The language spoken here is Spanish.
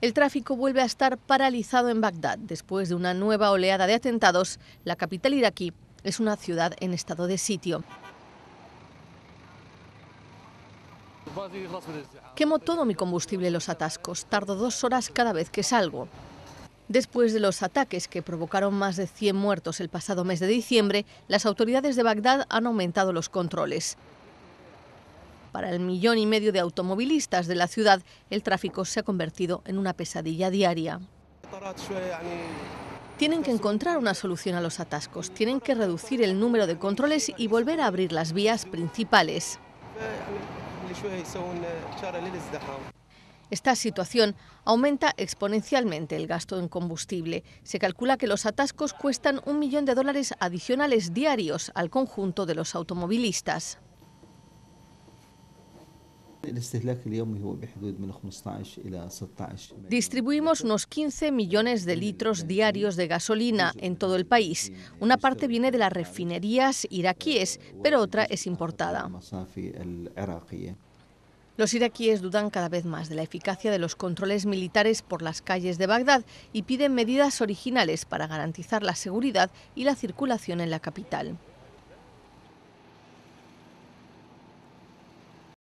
El tráfico vuelve a estar paralizado en Bagdad después de una nueva oleada de atentados. La capital iraquí es una ciudad en estado de sitio. Quemo todo mi combustible en los atascos. Tardo dos horas cada vez que salgo. Después de los ataques que provocaron más de 100 muertos el pasado mes de diciembre, las autoridades de Bagdad han aumentado los controles. Para el millón y medio de automovilistas de la ciudad, el tráfico se ha convertido en una pesadilla diaria. Tienen que encontrar una solución a los atascos, tienen que reducir el número de controles y volver a abrir las vías principales. Esta situación aumenta exponencialmente el gasto en combustible. Se calcula que los atascos cuestan un millón de dólares adicionales diarios al conjunto de los automovilistas. Distribuimos unos 15 millones de litros diarios de gasolina en todo el país. Una parte viene de las refinerías iraquíes, pero otra es importada. Los iraquíes dudan cada vez más de la eficacia de los controles militares por las calles de Bagdad y piden medidas originales para garantizar la seguridad y la circulación en la capital.